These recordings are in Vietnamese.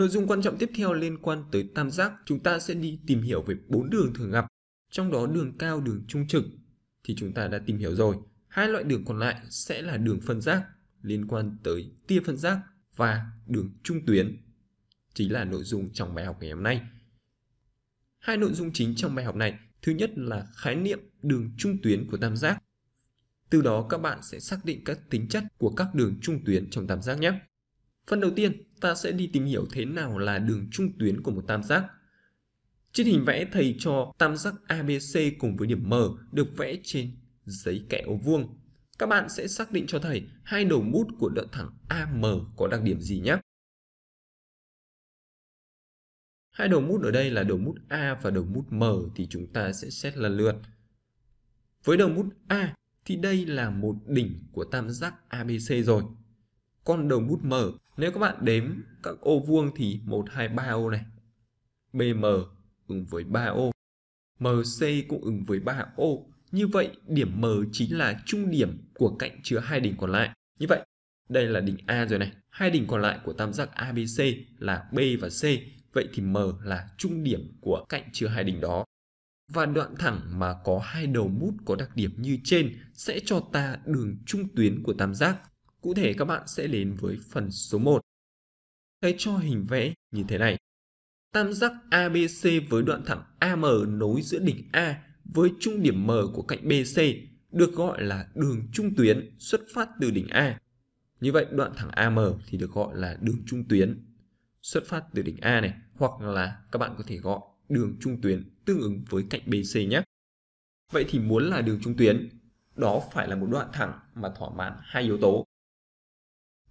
Nội dung quan trọng tiếp theo liên quan tới tam giác, chúng ta sẽ đi tìm hiểu về bốn đường thường gặp, trong đó đường cao, đường trung trực thì chúng ta đã tìm hiểu rồi. Hai loại đường còn lại sẽ là đường phân giác liên quan tới tia phân giác và đường trung tuyến. Chính là nội dung trong bài học ngày hôm nay. Hai nội dung chính trong bài học này, thứ nhất là khái niệm đường trung tuyến của tam giác. Từ đó các bạn sẽ xác định các tính chất của các đường trung tuyến trong tam giác nhé. Phần đầu tiên, ta sẽ đi tìm hiểu thế nào là đường trung tuyến của một tam giác. Trên hình vẽ thầy cho tam giác ABC cùng với điểm M được vẽ trên giấy kẻ ô vuông. Các bạn sẽ xác định cho thầy hai đầu mút của đoạn thẳng AM có đặc điểm gì nhé. Hai đầu mút ở đây là đầu mút A và đầu mút M thì chúng ta sẽ xét lần lượt. Với đầu mút A thì đây là một đỉnh của tam giác ABC rồi con đường bút mở. Nếu các bạn đếm các ô vuông thì 1, 2, 3 ô này. BM ứng với 3 ô. MC cũng ứng với 3 ô. Như vậy, điểm M chính là trung điểm của cạnh chứa hai đỉnh còn lại. Như vậy, đây là đỉnh A rồi này. Hai đỉnh còn lại của tam giác ABC là B và C. Vậy thì M là trung điểm của cạnh chứa hai đỉnh đó. Và đoạn thẳng mà có hai đầu mút có đặc điểm như trên sẽ cho ta đường trung tuyến của tam giác Cụ thể các bạn sẽ đến với phần số 1. Hãy cho hình vẽ như thế này. Tam giác ABC với đoạn thẳng AM nối giữa đỉnh A với trung điểm M của cạnh BC được gọi là đường trung tuyến xuất phát từ đỉnh A. Như vậy đoạn thẳng AM thì được gọi là đường trung tuyến xuất phát từ đỉnh A này hoặc là các bạn có thể gọi đường trung tuyến tương ứng với cạnh BC nhé. Vậy thì muốn là đường trung tuyến, đó phải là một đoạn thẳng mà thỏa mãn hai yếu tố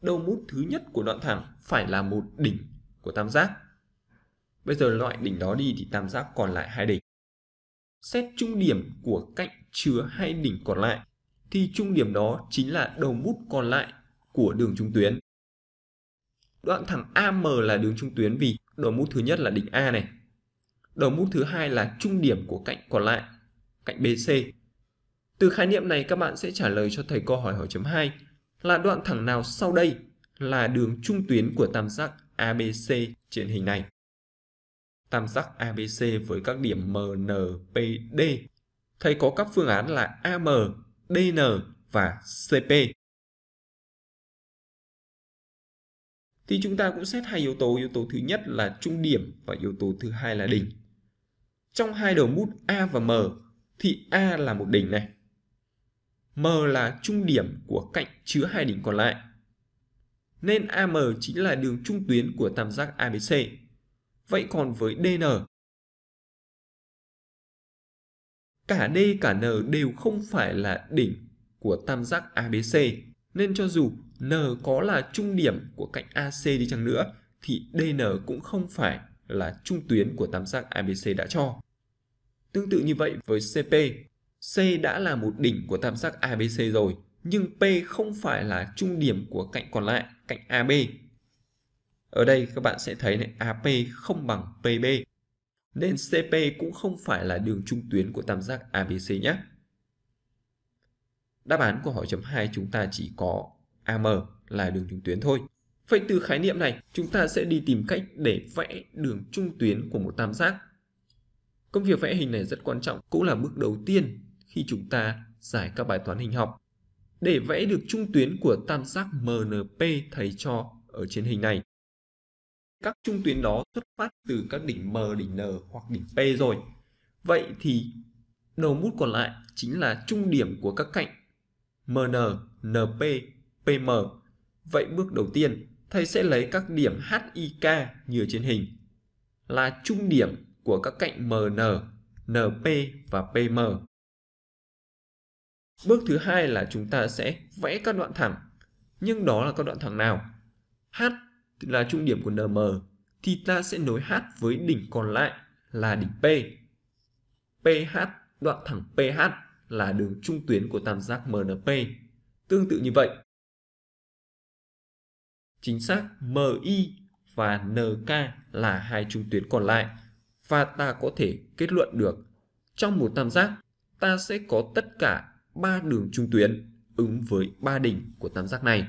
đầu mút thứ nhất của đoạn thẳng phải là một đỉnh của tam giác. Bây giờ loại đỉnh đó đi thì tam giác còn lại hai đỉnh. Xét trung điểm của cạnh chứa hai đỉnh còn lại thì trung điểm đó chính là đầu mút còn lại của đường trung tuyến. Đoạn thẳng AM là đường trung tuyến vì đầu mút thứ nhất là đỉnh A này. Đầu mút thứ hai là trung điểm của cạnh còn lại, cạnh BC. Từ khái niệm này các bạn sẽ trả lời cho thầy câu hỏi hỏi chấm 2 là đoạn thẳng nào sau đây là đường trung tuyến của tam giác ABC trên hình này. Tam giác ABC với các điểm M, N, P, D. Thầy có các phương án là AM, DN và CP. Thì chúng ta cũng xét hai yếu tố, yếu tố thứ nhất là trung điểm và yếu tố thứ hai là đỉnh. Trong hai đầu mút A và M thì A là một đỉnh này, M là trung điểm của cạnh chứa hai đỉnh còn lại. Nên AM chính là đường trung tuyến của tam giác ABC. Vậy còn với DN? Cả D cả N đều không phải là đỉnh của tam giác ABC. Nên cho dù N có là trung điểm của cạnh AC đi chăng nữa thì DN cũng không phải là trung tuyến của tam giác ABC đã cho. Tương tự như vậy với CP, C đã là một đỉnh của tam giác ABC rồi, nhưng P không phải là trung điểm của cạnh còn lại, cạnh AB. Ở đây các bạn sẽ thấy này, AP không bằng PB, nên CP cũng không phải là đường trung tuyến của tam giác ABC nhé. Đáp án của hỏi chấm 2 chúng ta chỉ có AM là đường trung tuyến thôi. Vậy từ khái niệm này, chúng ta sẽ đi tìm cách để vẽ đường trung tuyến của một tam giác. Công việc vẽ hình này rất quan trọng, cũng là bước đầu tiên khi chúng ta giải các bài toán hình học. Để vẽ được trung tuyến của tam giác MNP thầy cho ở trên hình này, các trung tuyến đó xuất phát từ các đỉnh M, đỉnh N hoặc đỉnh P rồi. Vậy thì đầu mút còn lại chính là trung điểm của các cạnh MN, NP, PM. Vậy bước đầu tiên, thầy sẽ lấy các điểm HIK như trên hình là trung điểm của các cạnh MN, NP và PM. Bước thứ hai là chúng ta sẽ vẽ các đoạn thẳng. Nhưng đó là các đoạn thẳng nào? H là trung điểm của NM thì ta sẽ nối H với đỉnh còn lại là đỉnh P. PH, đoạn thẳng PH là đường trung tuyến của tam giác MNP. Tương tự như vậy. Chính xác MI và NK là hai trung tuyến còn lại và ta có thể kết luận được trong một tam giác ta sẽ có tất cả ba đường trung tuyến ứng với ba đỉnh của tam giác này.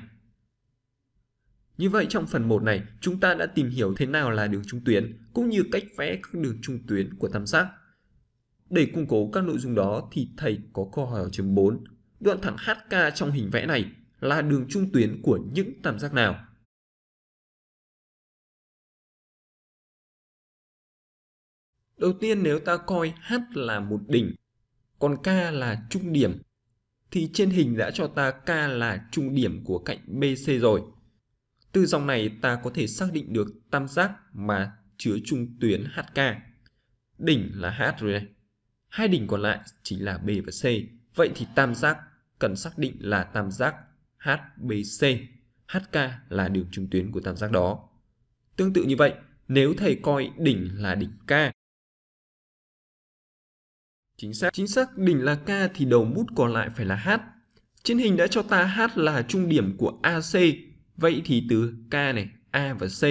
Như vậy trong phần 1 này, chúng ta đã tìm hiểu thế nào là đường trung tuyến cũng như cách vẽ các đường trung tuyến của tam giác. Để củng cố các nội dung đó thì thầy có câu hỏi ở chương 4. Đoạn thẳng HK trong hình vẽ này là đường trung tuyến của những tam giác nào? Đầu tiên nếu ta coi H là một đỉnh, còn K là trung điểm thì trên hình đã cho ta K là trung điểm của cạnh BC rồi. Từ dòng này ta có thể xác định được tam giác mà chứa trung tuyến HK. Đỉnh là H rồi này. Hai đỉnh còn lại chính là B và C. Vậy thì tam giác cần xác định là tam giác HBC. HK là đường trung tuyến của tam giác đó. Tương tự như vậy, nếu thầy coi đỉnh là đỉnh K Chính xác. Chính xác đỉnh là K thì đầu bút còn lại phải là H. Trên hình đã cho ta H là trung điểm của AC. Vậy thì từ K này, A và C,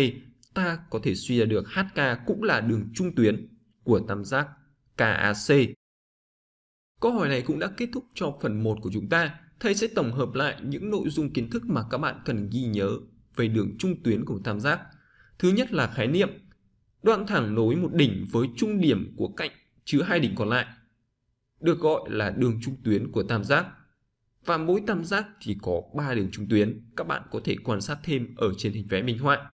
ta có thể suy ra được HK cũng là đường trung tuyến của tam giác KAC. Câu hỏi này cũng đã kết thúc cho phần 1 của chúng ta. Thầy sẽ tổng hợp lại những nội dung kiến thức mà các bạn cần ghi nhớ về đường trung tuyến của tam giác. Thứ nhất là khái niệm. Đoạn thẳng nối một đỉnh với trung điểm của cạnh chứa hai đỉnh còn lại được gọi là đường trung tuyến của tam giác. Và mỗi tam giác thì có 3 đường trung tuyến, các bạn có thể quan sát thêm ở trên hình vẽ minh họa.